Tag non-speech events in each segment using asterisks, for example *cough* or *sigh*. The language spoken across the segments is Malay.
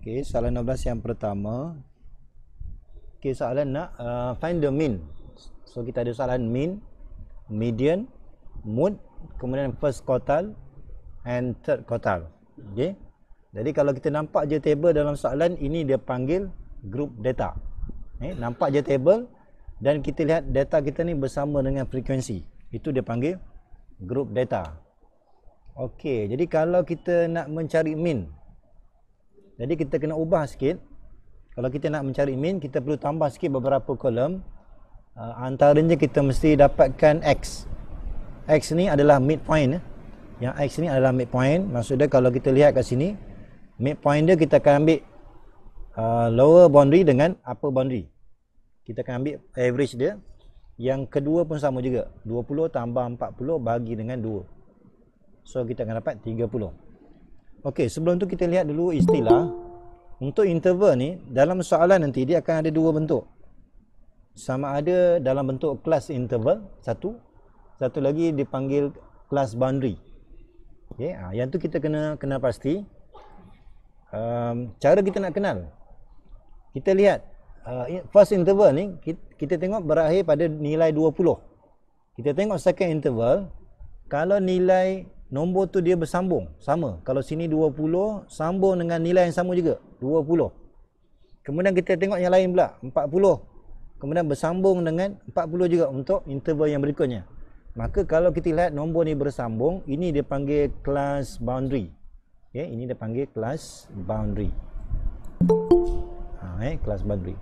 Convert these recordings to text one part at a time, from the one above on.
Okey, soalan 16 yang pertama. Okey, soalan nak uh, find the mean. So kita ada soalan mean, median, mode, kemudian first quartile and third quartile. Okey. Jadi kalau kita nampak je table dalam soalan ini dia panggil group data. Eh, nampak je table dan kita lihat data kita ni bersama dengan frekuensi. Itu dia panggil group data. Okey, jadi kalau kita nak mencari mean, jadi kita kena ubah sikit. Kalau kita nak mencari min, kita perlu tambah sikit beberapa kolom. Uh, antaranya kita mesti dapatkan X. X ni adalah midpoint. Eh. Yang X ni adalah midpoint. Maksudnya kalau kita lihat kat sini, midpoint dia kita akan ambil uh, lower boundary dengan upper boundary. Kita akan ambil average dia. Yang kedua pun sama juga. 20 tambah 40 bagi dengan 2. So kita akan dapat 30. Okey, sebelum tu kita lihat dulu istilah untuk interval ni dalam soalan nanti dia akan ada dua bentuk. Sama ada dalam bentuk kelas interval satu, satu lagi dipanggil kelas boundary. Okey, ha, yang tu kita kena kena pasti um, cara kita nak kenal. Kita lihat uh, first interval ni kita, kita tengok berakhir pada nilai 20. Kita tengok second interval kalau nilai nombor tu dia bersambung sama kalau sini 20 sambung dengan nilai yang sama juga 20 kemudian kita tengok yang lain pula 40 kemudian bersambung dengan 40 juga untuk interval yang berikutnya maka kalau kita lihat nombor ni bersambung ini dia panggil class boundary okay, ya, ini dia panggil class boundary ha, eh, class boundary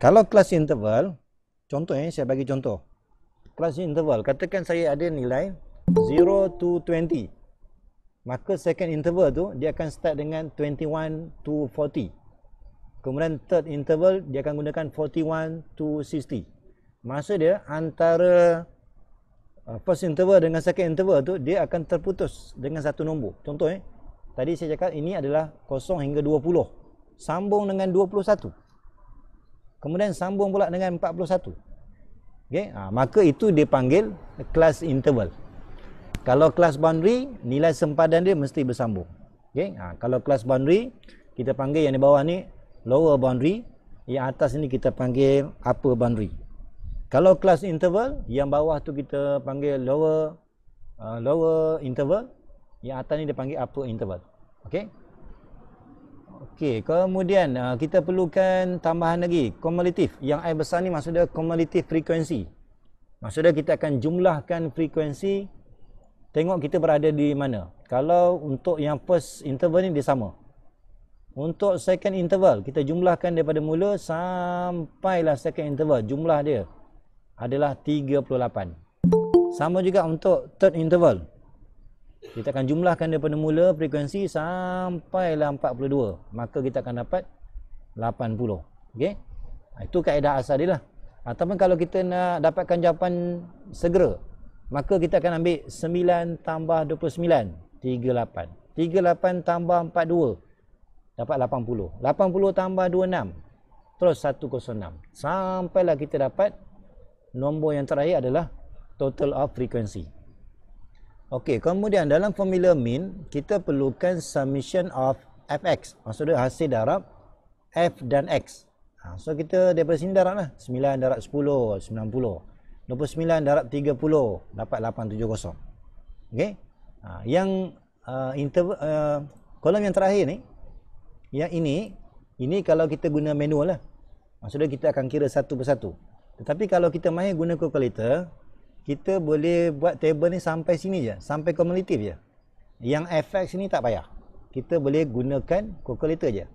kalau class interval contoh eh, saya bagi contoh class interval katakan saya ada nilai 0 0 to 20 maka second interval tu dia akan start dengan 21 to 40 kemudian third interval dia akan gunakan 41 to 60 masa dia antara uh, first interval dengan second interval tu dia akan terputus dengan satu nombor contoh eh tadi saya cakap ini adalah 0 hingga 20 sambung dengan 21 kemudian sambung pula dengan 41 Okay. Ha, maka itu dipanggil class interval kalau kelas boundary nilai sempadan dia mesti bersambung Okay? ha, kalau kelas boundary kita panggil yang di bawah ni lower boundary yang atas ni kita panggil upper boundary kalau kelas interval yang bawah tu kita panggil lower uh, lower interval yang atas ni panggil upper interval Okay? Okay. kemudian uh, kita perlukan tambahan lagi komulatif. Yang I besar ni maksudnya komulatif frekuensi. Maksudnya kita akan jumlahkan frekuensi Tengok kita berada di mana. Kalau untuk yang first interval ni dia sama. Untuk second interval, kita jumlahkan daripada mula sampailah second interval. Jumlah dia adalah 38. Sama juga untuk third interval. Kita akan jumlahkan daripada mula frekuensi sampailah 42. Maka kita akan dapat 80. Okay? Ha, itu kaedah asal dia lah. Ataupun kalau kita nak dapatkan jawapan segera, maka kita akan ambil 9 tambah 29 38 38 tambah 42 dapat 80 80 tambah 26 terus 106 sampailah kita dapat nombor yang terakhir adalah total of frequency Okey, kemudian dalam formula mean kita perlukan summation of fx maksudnya hasil darab f dan x ha, so kita daripada sini lah 9 darab 10 90 90 29 darab 30 dapat 870. Okey. Ha, yang uh, interval uh, kolom yang terakhir ni yang ini ini kalau kita guna manual lah. Maksudnya kita akan kira satu persatu. Tetapi kalau kita mahir guna calculator, kita boleh buat table ni sampai sini je, sampai cumulative je. Yang FX ni tak payah. Kita boleh gunakan calculator je.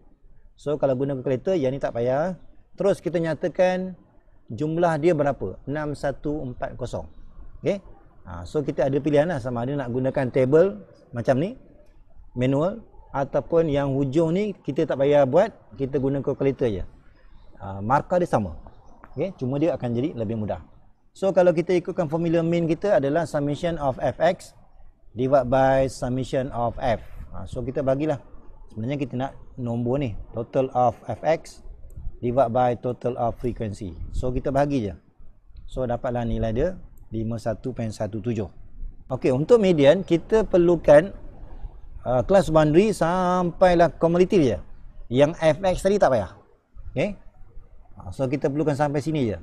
So kalau guna calculator yang ni tak payah. Terus kita nyatakan jumlah dia berapa? 6140. Okey. Ha, so kita ada pilihanlah sama ada nak gunakan table macam ni manual ataupun yang hujung ni kita tak payah buat, kita guna calculator je. Ha, markah dia sama. Okey, cuma dia akan jadi lebih mudah. So kalau kita ikutkan formula mean kita adalah summation of fx divided by summation of f. Ha, so kita bagilah. Sebenarnya kita nak nombor ni, total of fx divide by total of frequency. So kita bahagi je. So dapatlah nilai dia 51.17. Okey, untuk median kita perlukan uh, class boundary sampailah commodity dia. Yang fx tadi tak payah. Okey. Uh, so kita perlukan sampai sini je.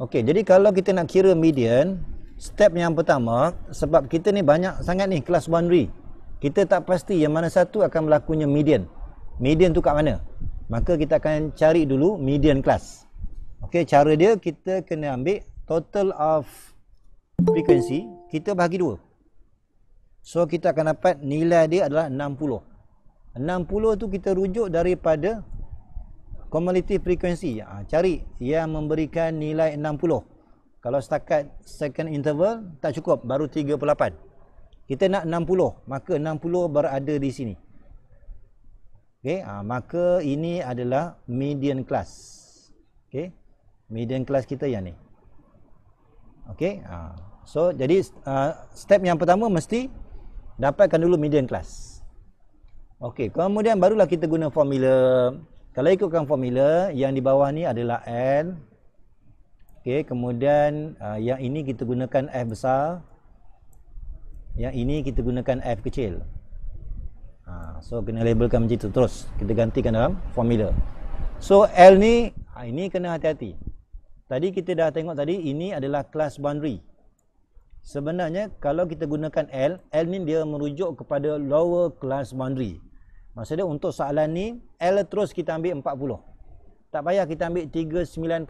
Okey, jadi kalau kita nak kira median, step yang pertama sebab kita ni banyak sangat ni class boundary. Kita tak pasti yang mana satu akan berlakunya median. Median tu kat mana? maka kita akan cari dulu median class okey cara dia kita kena ambil total of frequency kita bahagi dua so kita akan dapat nilai dia adalah 60 60 tu kita rujuk daripada cumulative frequency ha, cari yang memberikan nilai 60 kalau setakat second interval tak cukup baru 38 kita nak 60 maka 60 berada di sini 60 Okay, ha, ah, maka ini adalah median class. Okay, median class kita yang ni. Okay, ha. Ah, so jadi uh, step yang pertama mesti dapatkan dulu median class. Okay, kemudian barulah kita guna formula. Kalau ikutkan formula, yang di bawah ni adalah N. Okay, kemudian uh, yang ini kita gunakan F besar. Yang ini kita gunakan F kecil ha, so kena labelkan macam itu terus kita gantikan dalam formula so L ni ha, ini kena hati-hati tadi kita dah tengok tadi ini adalah kelas boundary sebenarnya kalau kita gunakan L L ni dia merujuk kepada lower class boundary maksudnya untuk soalan ni L terus kita ambil 40 tak payah kita ambil 39.5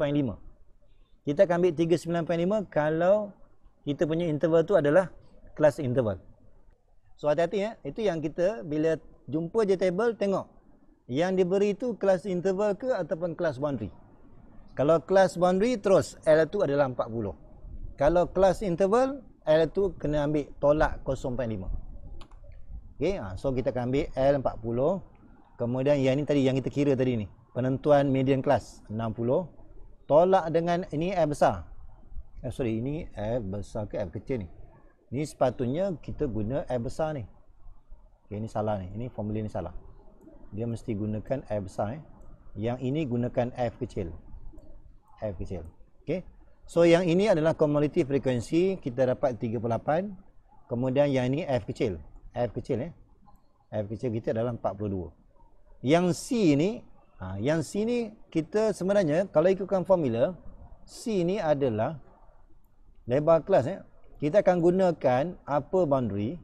kita akan ambil 39.5 kalau kita punya interval tu adalah class interval. So hati-hati eh. Itu yang kita bila jumpa je table tengok. Yang diberi itu kelas interval ke ataupun kelas boundary. Kalau kelas boundary terus L2 adalah 40. Kalau kelas interval L2 kena ambil tolak 0.5. Okay. Ha, so kita akan ambil L40. Kemudian yang ni tadi yang kita kira tadi ni. Penentuan median kelas 60. Tolak dengan ini L besar. Eh, sorry, ini F besar ke F kecil ni? ni sepatutnya kita guna air besar ni okay, ini salah ni, ini formula ni salah dia mesti gunakan air besar eh. yang ini gunakan F kecil F kecil okay. so yang ini adalah commodity frequency kita dapat 38 kemudian yang ini F kecil F kecil eh. F kecil kita dalam 42 yang C ni ha, yang C ni kita sebenarnya kalau ikutkan formula C ni adalah lebar kelas eh, kita akan gunakan apa boundary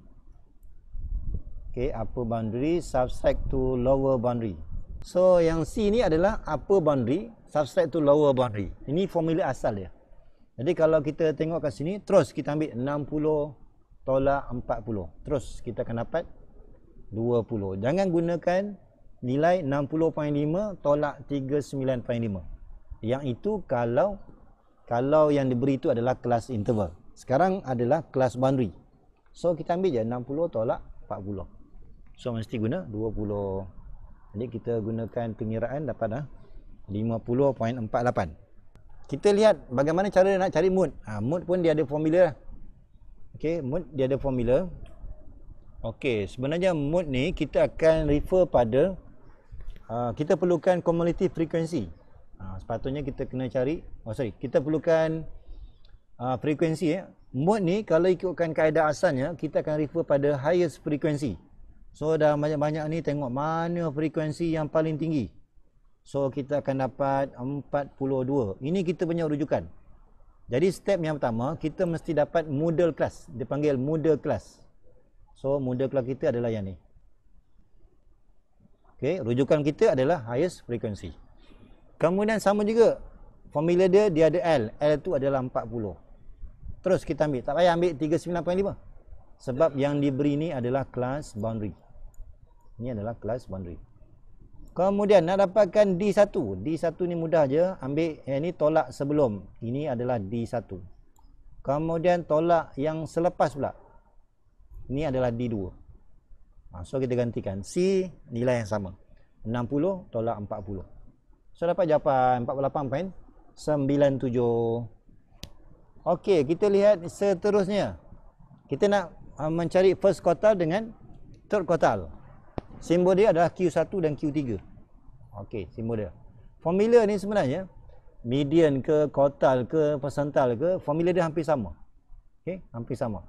okey apa boundary subtract to lower boundary so yang c ni adalah apa boundary subtract to lower boundary ini formula asal dia jadi kalau kita tengok kat sini terus kita ambil 60 tolak 40 terus kita akan dapat 20 jangan gunakan nilai 60.5 tolak 39.5 yang itu kalau kalau yang diberi itu adalah kelas interval sekarang adalah kelas boundary. So kita ambil je 60 tolak 40. So mesti guna 20. Jadi kita gunakan pengiraan dapat ah 50.48. Kita lihat bagaimana cara nak cari mood. Ha, mood pun dia ada formula. okay mood dia ada formula. Okay sebenarnya mood ni kita akan refer pada uh, kita perlukan cumulative frequency. Uh, sepatutnya kita kena cari oh sorry, kita perlukan uh, frekuensi ya. Eh. Mode ni kalau ikutkan kaedah asalnya kita akan refer pada highest frekuensi. So dah banyak-banyak ni tengok mana frekuensi yang paling tinggi. So kita akan dapat 42. Ini kita punya rujukan. Jadi step yang pertama kita mesti dapat model kelas dipanggil model kelas. So model kelas kita adalah yang ni. Okey, rujukan kita adalah highest frekuensi. Kemudian sama juga formula dia dia ada L. L tu adalah 40. Terus kita ambil. Tak payah ambil 39.5. Sebab yang diberi ni adalah kelas boundary. Ini adalah kelas boundary. Kemudian nak dapatkan D1. D1 ni mudah je. Ambil yang eh, ni tolak sebelum. Ini adalah D1. Kemudian tolak yang selepas pula. Ini adalah D2. Ha, so kita gantikan. C nilai yang sama. 60 tolak 40. So dapat jawapan 48.97. Okey, kita lihat seterusnya. Kita nak uh, mencari first quartile dengan third quartile. Simbol dia adalah Q1 dan Q3. Okey, simbol dia. Formula ni sebenarnya median ke quartile ke persental ke, formula dia hampir sama. Okey, hampir sama.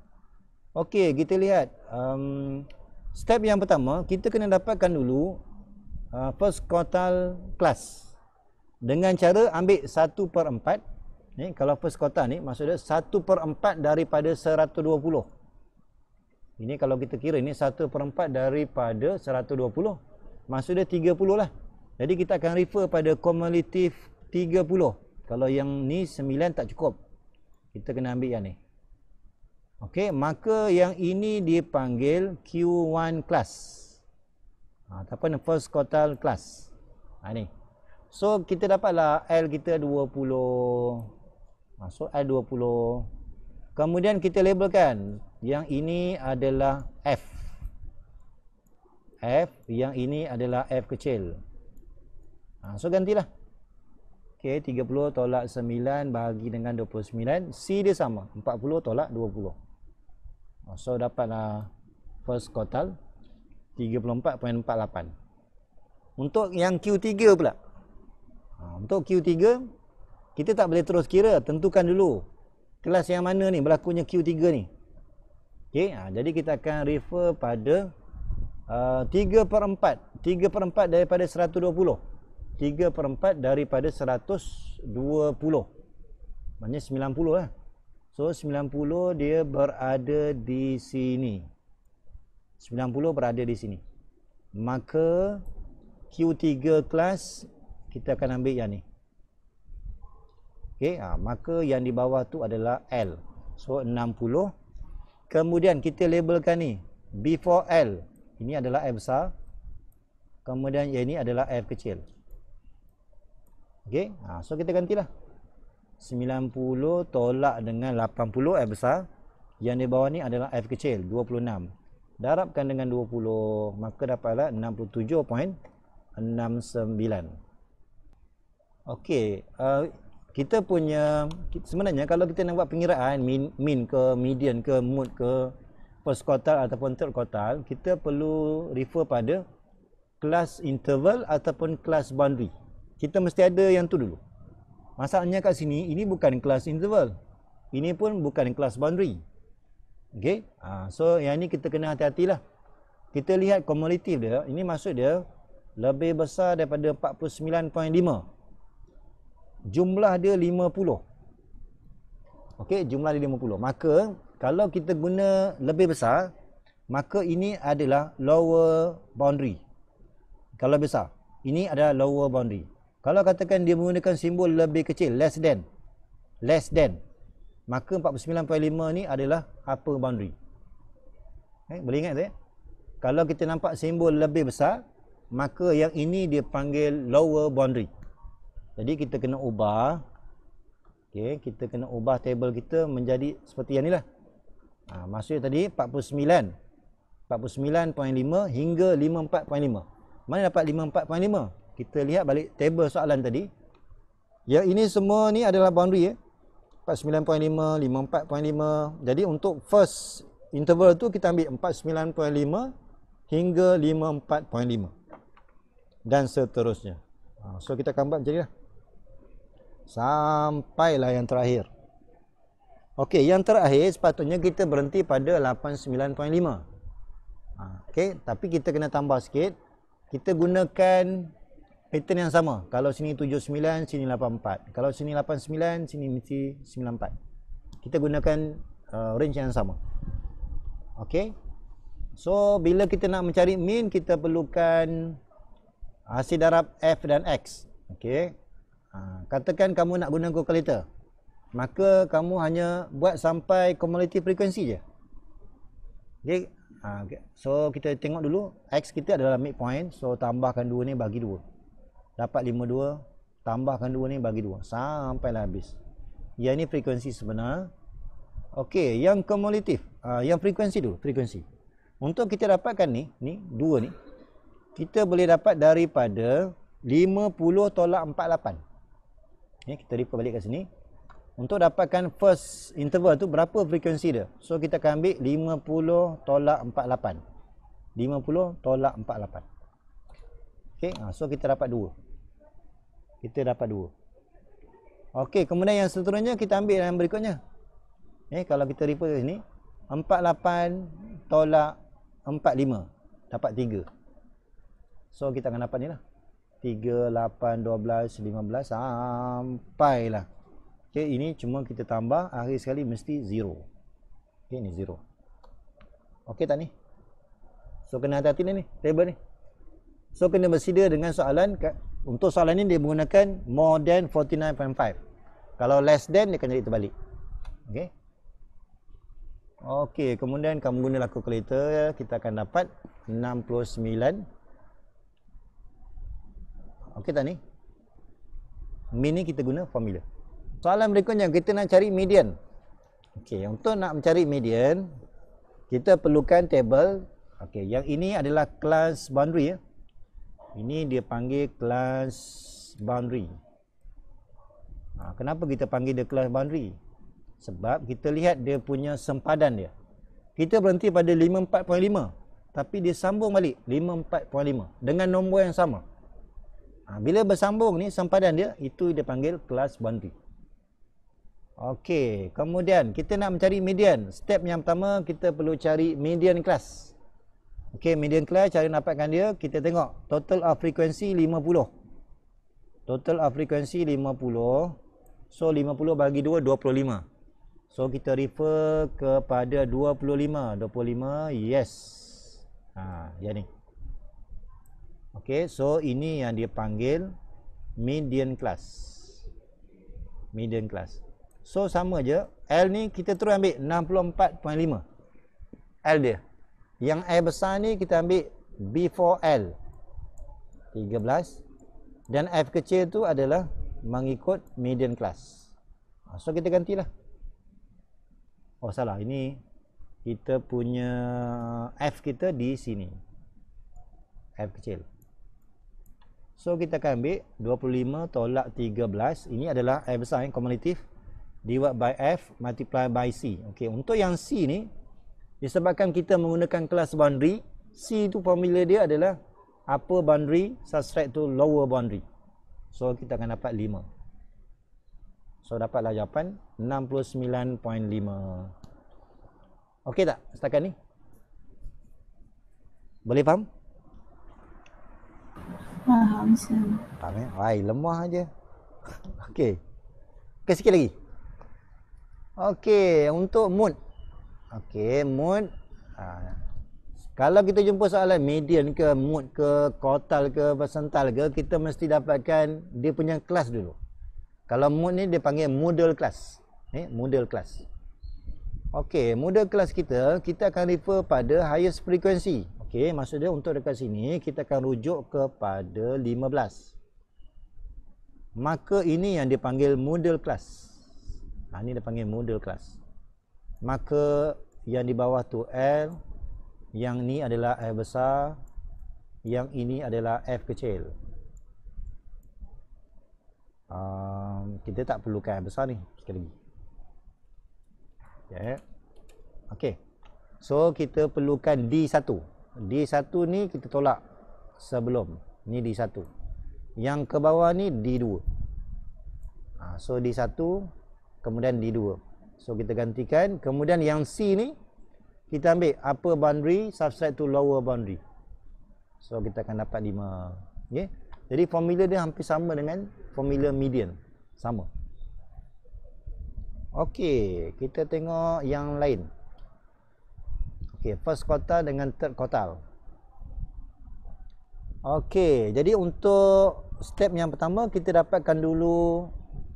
Okey, kita lihat um, step yang pertama, kita kena dapatkan dulu uh, first quartile class dengan cara ambil 1 per 4 Ni kalau first quarter ni maksud dia 1 per 4 daripada 120. Ini kalau kita kira ni 1 per 4 daripada 120. Maksud dia 30 lah. Jadi kita akan refer pada cumulative 30. Kalau yang ni 9 tak cukup. Kita kena ambil yang ni. Okey, maka yang ini dipanggil Q1 class. Ha, ataupun first quartile class. Ha, ni. So, kita dapatlah L kita 20. Ah, so I20. Kemudian kita labelkan yang ini adalah F. F yang ini adalah F kecil. Ah, so gantilah. Okey 30 tolak 9 bahagi dengan 29. C dia sama. 40 tolak 20. Ah, so dapatlah first quartal 34.48. Untuk yang Q3 pula. Untuk Q3 kita tak boleh terus kira, tentukan dulu kelas yang mana ni berlakunya Q3 ni. Okey, ha, jadi kita akan refer pada uh, 3/4, 3/4 daripada 120. 3/4 daripada 120. Maknanya 90 lah. So 90 dia berada di sini. 90 berada di sini. Maka Q3 kelas kita akan ambil yang ni okey ha, maka yang di bawah tu adalah L so 60 kemudian kita labelkan ni before L ini adalah F besar kemudian yang ini adalah F kecil okey ha, so kita gantilah 90 tolak dengan 80 F besar yang di bawah ni adalah F kecil 26 darabkan dengan 20 maka dapatlah 67.69 Okey, uh, kita punya sebenarnya kalau kita nak buat pengiraan min, min ke median ke mood ke first quartile ataupun third quartile kita perlu refer pada class interval ataupun class boundary kita mesti ada yang tu dulu masalahnya kat sini ini bukan class interval ini pun bukan class boundary okey ha, so yang ni kita kena hati-hatilah kita lihat cumulative dia ini maksud dia lebih besar daripada 49.5 jumlah dia 50 okey jumlah dia 50 maka kalau kita guna lebih besar maka ini adalah lower boundary kalau besar ini adalah lower boundary kalau katakan dia menggunakan simbol lebih kecil less than less than maka 49.5 ni adalah upper boundary okay, eh, boleh ingat tak kalau kita nampak simbol lebih besar maka yang ini dia panggil lower boundary jadi kita kena ubah okay, Kita kena ubah table kita menjadi seperti yang ni ha, Maksudnya tadi 49 49.5 hingga 54.5 Mana dapat 54.5? Kita lihat balik table soalan tadi Ya ini semua ni adalah boundary eh? 49.5, 54.5 Jadi untuk first interval tu kita ambil 49.5 hingga 54.5 Dan seterusnya ha, So kita akan buat macam ni lah Sampailah yang terakhir. Okey, yang terakhir sepatutnya kita berhenti pada 89.5. Ha, okey, tapi kita kena tambah sikit. Kita gunakan pattern yang sama. Kalau sini 79, sini 84. Kalau sini 89, sini mesti 94. Kita gunakan uh, range yang sama. Okey. So, bila kita nak mencari mean, kita perlukan hasil darab F dan X. Okey. Ha, katakan kamu nak guna calculator. Maka kamu hanya buat sampai commodity frequency je. Okay. Ha, okay. So kita tengok dulu X kita adalah midpoint So tambahkan 2 ni bagi 2 Dapat 52 Tambahkan 2 ni bagi 2 Sampailah habis Yang ni frekuensi sebenar Okey, yang kumulatif ha, Yang frekuensi dulu Frekuensi Untuk kita dapatkan ni Ni dua ni Kita boleh dapat daripada 50 tolak ya, kita refer balik ke sini untuk dapatkan first interval tu berapa frekuensi dia so kita akan ambil 50 tolak 48 50 tolak 48 Okay. Ha, so kita dapat 2 Kita dapat 2 Okey kemudian yang seterusnya kita ambil yang berikutnya eh, Kalau kita refer ke sini 48 tolak 45 Dapat 3 So kita akan dapat ni lah 3, 8, 12, 15 sampai lah. Okay, ini cuma kita tambah akhir sekali mesti 0. Okay, ini 0. Okay tak ni? So, kena hati-hati ni, ni, table ni. So, kena bersedia dengan soalan. Untuk soalan ni, dia menggunakan more than 49.5. Kalau less than, dia akan jadi terbalik. Okay. Okay, kemudian kamu guna kalkulator, kita akan dapat 69. Okey tak ni? Min ni kita guna formula. Soalan berikutnya, kita nak cari median. Okey, untuk nak mencari median, kita perlukan table. Okey, yang ini adalah class boundary ya. Ini dia panggil class boundary. Ha, kenapa kita panggil dia class boundary? Sebab kita lihat dia punya sempadan dia. Kita berhenti pada 54.5 tapi dia sambung balik 54.5 dengan nombor yang sama. 54.5 Ha, bila bersambung ni sempadan dia itu dia panggil kelas boundary. Okey, kemudian kita nak mencari median. Step yang pertama kita perlu cari median kelas. Okey, median kelas cara dapatkan dia kita tengok total of frequency 50. Total of frequency 50. So 50 bagi 2 25. So kita refer kepada 25. 25 yes. Ha, ya ni. Okay, so ini yang dia panggil median class. Median class. So sama je, L ni kita terus ambil 64.5. L dia. Yang A besar ni kita ambil before L. 13. Dan F kecil tu adalah mengikut median class. Ah, so kita gantilah. Oh salah, ini kita punya F kita di sini. F kecil. So kita akan ambil 25 tolak 13. Ini adalah F besar yang eh, kumulatif. Divide by F multiply by C. Okay, untuk yang C ni disebabkan kita menggunakan kelas boundary, C tu formula dia adalah upper boundary subtract to lower boundary. So kita akan dapat 5. So dapatlah jawapan 69.5. Okey tak setakat ni? Boleh faham? Faham, Faham eh? Wai, lemah aja. Okey. Okey, sikit lagi. Okey, untuk mood. Okey, mood. Ha. Kalau kita jumpa soalan median ke, mood ke, kotal ke, persental ke, kita mesti dapatkan dia punya kelas dulu. Kalau mood ni, dia panggil model kelas. Eh, model kelas. Okey, model kelas kita, kita akan refer pada highest frequency. Okey, maksud dia untuk dekat sini kita akan rujuk kepada 15. Maka ini yang dipanggil model kelas. Ha ni dipanggil model kelas. Maka yang di bawah tu L, yang ni adalah F besar, yang ini adalah F kecil. Um, kita tak perlukan F besar ni sekali lagi. Okey. Okay. So kita perlukan D1. D1 ni kita tolak sebelum ni D1 yang ke bawah ni D2 ha, so D1 kemudian D2 so kita gantikan kemudian yang C ni kita ambil apa boundary subset to lower boundary so kita akan dapat 5 okay. jadi formula dia hampir sama dengan formula median sama Okey, kita tengok yang lain. Okey, first quartile dengan third quartile. Okey, jadi untuk step yang pertama kita dapatkan dulu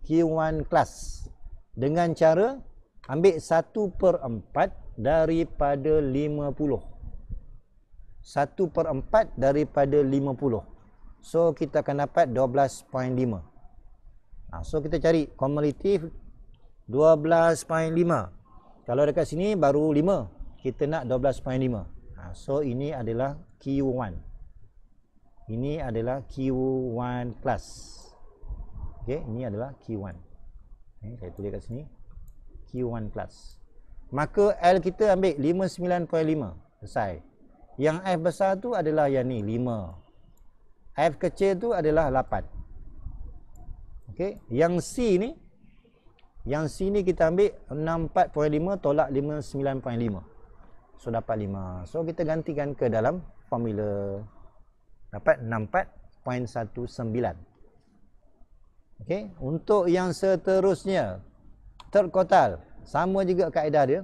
Q1 class dengan cara ambil 1/4 daripada 50. 1/4 daripada 50. So kita akan dapat 12.5. Ah, ha, so kita cari cumulative 12.5. Kalau dekat sini baru kita nak 12.5 ha, so ini adalah Q1 ini adalah Q1 plus okay, ini adalah Q1 okay, saya tulis kat sini Q1 plus maka L kita ambil 59.5 selesai yang F besar tu adalah yang ni 5 F kecil tu adalah 8 okay. yang C ni yang C ni kita ambil 64.5 tolak So dapat 5. So kita gantikan ke dalam formula dapat 64.19. Okey, untuk yang seterusnya third quartal sama juga kaedah dia.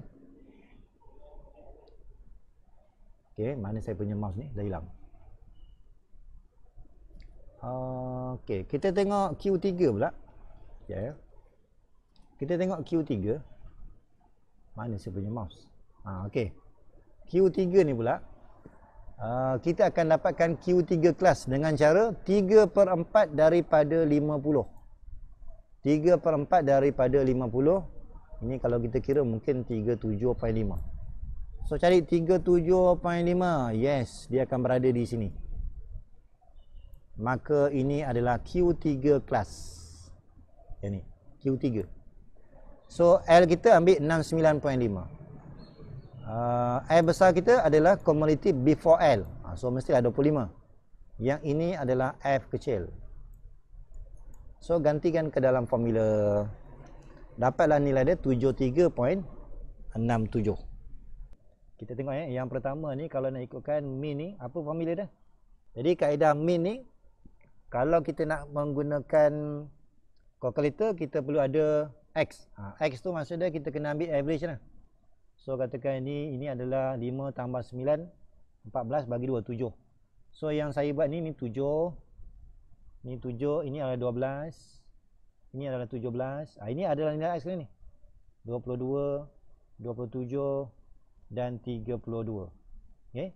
Okay, mana saya punya mouse ni? Dah hilang. Uh, okey, kita tengok Q3 pula. Ya. Kita tengok Q3. Mana saya punya mouse? Ah, uh, Q3 ni pula Uh, kita akan dapatkan Q3 kelas dengan cara 3 per 4 daripada 50. 3 per 4 daripada 50. Ini kalau kita kira mungkin 37.5. So cari 37.5. Yes, dia akan berada di sini. Maka ini adalah Q3 kelas. Ini, Q3. So L kita ambil 69.5. Ah, air besar kita adalah commodity before L. Ah, so mesti ada 25. Yang ini adalah F kecil. So gantikan ke dalam formula. Dapatlah nilai dia 73.67. Kita tengok ya. Yang pertama ni kalau nak ikutkan min ni. Apa formula dia? Jadi kaedah min ni. Kalau kita nak menggunakan calculator. Kita perlu ada X. Ah, X tu maksudnya kita kena ambil average lah. So katakan ini ini adalah 5 tambah 9 14 bagi 2 7. So yang saya buat ni ni 7. Ni 7 ini adalah 12. Ini adalah 17. Ah ini adalah nilai X ni. 22 27 dan 32. Okey.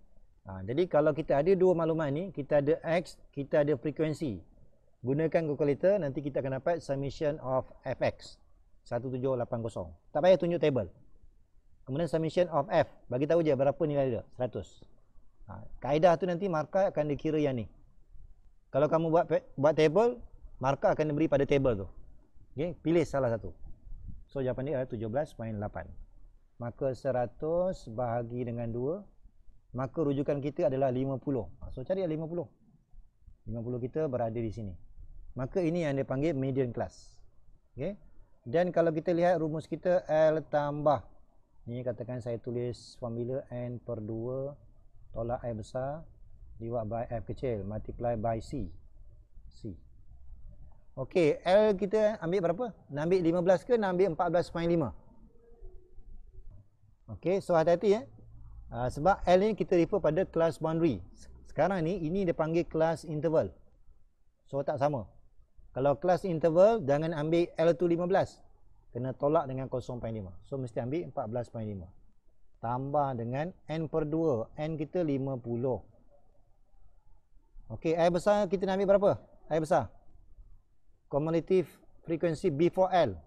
Ha, jadi kalau kita ada dua maklumat ni, kita ada X, kita ada frekuensi. Gunakan calculator nanti kita akan dapat summation of FX 1780. Tak payah tunjuk table kemudian summation of f bagi tahu je berapa nilai dia 100 ha, kaedah tu nanti markah akan dikira yang ni kalau kamu buat buat table markah akan diberi pada table tu Okay, pilih salah satu so jawapan dia adalah 17.8 maka 100 bahagi dengan 2 maka rujukan kita adalah 50 ha, so cari 50 50 kita berada di sini maka ini yang dipanggil median class Okay, dan kalau kita lihat rumus kita L tambah ni katakan saya tulis formula n per 2 tolak f besar diwak by f kecil multiply by c c ok L kita ambil berapa? nak ambil 15 ke nak ambil 14.5 ok so hati-hati eh? uh, sebab L ni kita refer pada class boundary sekarang ni ini dia panggil class interval so tak sama kalau class interval jangan ambil L tu kena tolak dengan 0.5 so mesti ambil 14.5 tambah dengan n per 2 n kita 50 ok air besar kita nak ambil berapa air besar cumulative frequency before L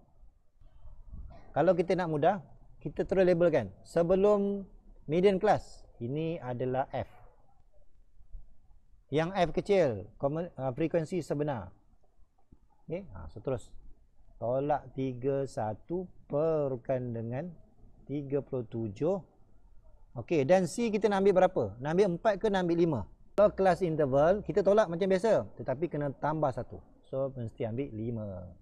kalau kita nak mudah kita terus labelkan sebelum median class ini adalah F yang F kecil uh, frekuensi sebenar ok ha, so terus tolak 31 perkan dengan 37 okey dan c kita nak ambil berapa nak ambil 4 ke nak ambil 5 so class interval kita tolak macam biasa tetapi kena tambah satu. so mesti ambil 5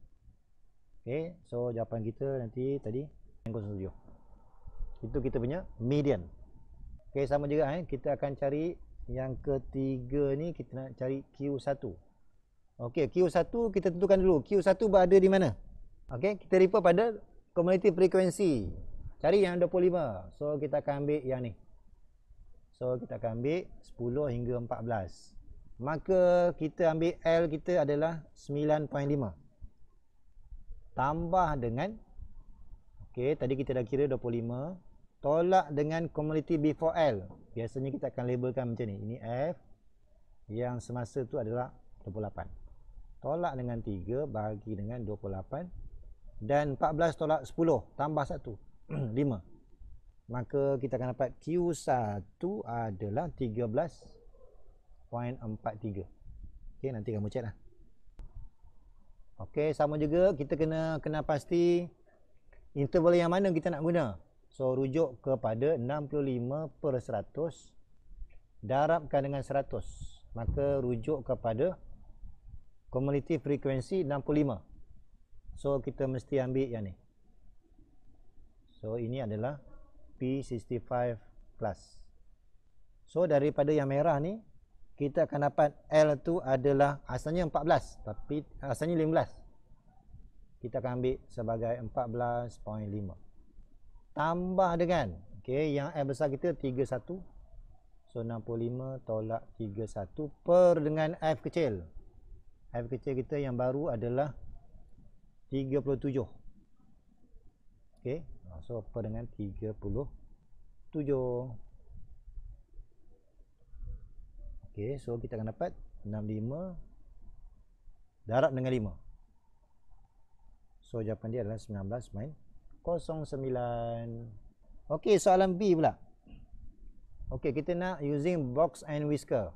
Okay, so jawapan kita nanti tadi 0.7 itu kita punya median Okay, sama juga eh kita akan cari yang ketiga ni kita nak cari q1 Okay, Q1 kita tentukan dulu. Q1 berada di mana? Okey, kita refer pada community frequency. Cari yang 25. So kita akan ambil yang ni. So kita akan ambil 10 hingga 14. Maka kita ambil L kita adalah 9.5. Tambah dengan Okey, tadi kita dah kira 25. Tolak dengan community before L. Biasanya kita akan labelkan macam ni. Ini F yang semasa tu adalah 28. Tolak dengan 3 bagi dengan dan 14 tolak 10 tambah 1 5 *clears throat* maka kita akan dapat Q1 adalah 13.43 ok nanti kamu check lah ok sama juga kita kena kena pasti interval yang mana kita nak guna so rujuk kepada 65 per 100 darabkan dengan 100 maka rujuk kepada cumulative frequency 65 So kita mesti ambil yang ni. So ini adalah P65 plus. So daripada yang merah ni kita akan dapat L tu adalah asalnya 14 tapi asalnya 15. Kita akan ambil sebagai 14.5. Tambah dengan okay yang L besar kita 31. So 65 tolak 31 per dengan F kecil. F kecil kita yang baru adalah 15. 37 ok so apa dengan 37 ok so kita akan dapat 65 darab dengan 5 so jawapan dia adalah 19 main 09 ok soalan B pula ok kita nak using box and whisker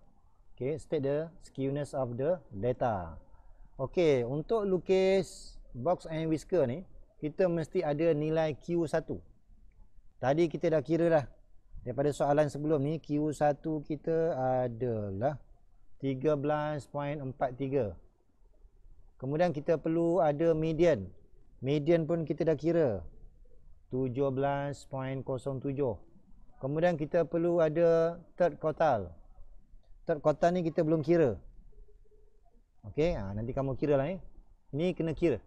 ok state the skewness of the data ok untuk lukis box and whisker ni kita mesti ada nilai Q1 tadi kita dah kira lah. daripada soalan sebelum ni Q1 kita adalah 13.43 kemudian kita perlu ada median median pun kita dah kira 17.07 kemudian kita perlu ada third quartile third quartile ni kita belum kira ok ha, nanti kamu kira lah eh. ni ni kena kira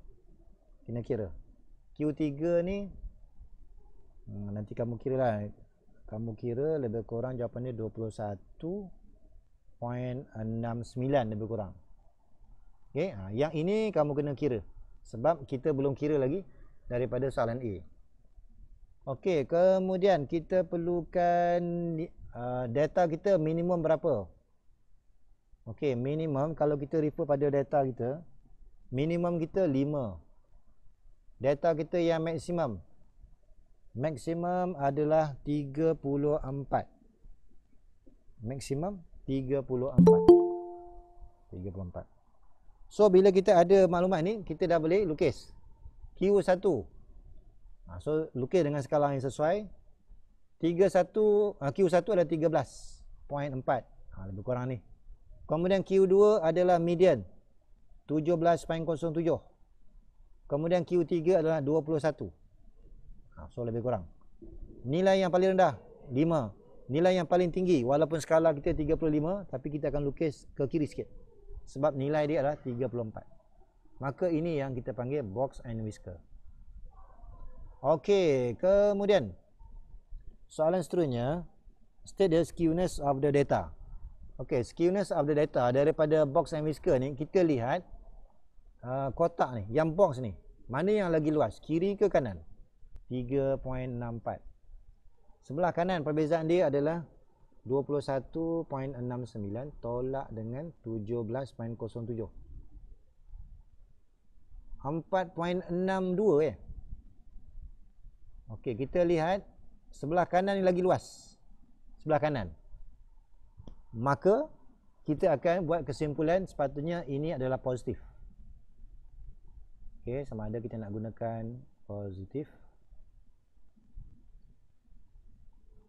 kena kira Q3 ni hmm, nanti kamu kira lah kamu kira lebih kurang jawapan dia 21.69 lebih kurang okay? ha, yang ini kamu kena kira sebab kita belum kira lagi daripada soalan A Okey, kemudian kita perlukan uh, data kita minimum berapa? Okey, minimum kalau kita refer pada data kita, minimum kita Data kita yang maksimum Maksimum adalah 34 Maksimum 34 34 So bila kita ada maklumat ni Kita dah boleh lukis q satu ha, So lukis dengan skala yang sesuai 31 Q1 adalah 13.4 Lebih kurang ni Kemudian Q2 adalah median 17.07 Kemudian Q3 adalah 21. Ha, so lebih kurang. Nilai yang paling rendah 5. Nilai yang paling tinggi walaupun skala kita 35 tapi kita akan lukis ke kiri sikit. Sebab nilai dia adalah 34. Maka ini yang kita panggil box and whisker. Okey, kemudian soalan seterusnya state the skewness of the data. Okey, skewness of the data daripada box and whisker ni kita lihat uh, kotak ni, yang box ni, mana yang lagi luas? Kiri ke kanan? 3.64. Sebelah kanan perbezaan dia adalah 21.69 tolak dengan 17.07. 4.62 eh. Okey, kita lihat sebelah kanan ni lagi luas. Sebelah kanan. Maka kita akan buat kesimpulan sepatutnya ini adalah positif okay, sama ada kita nak gunakan positif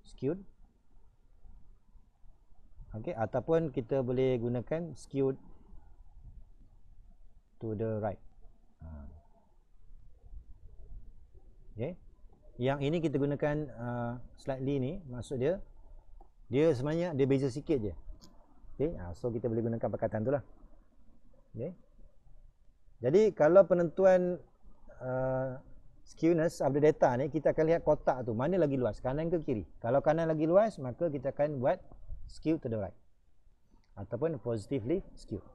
skewed okay, ataupun kita boleh gunakan skewed to the right ha. okay. yang ini kita gunakan uh, slightly ni maksud dia dia sebenarnya dia beza sikit je okay. Ha, so kita boleh gunakan perkataan tu lah okay. Jadi kalau penentuan uh, skewness of the data ni kita akan lihat kotak tu mana lagi luas kanan ke kiri. Kalau kanan lagi luas maka kita akan buat skew to the right ataupun positively skewed.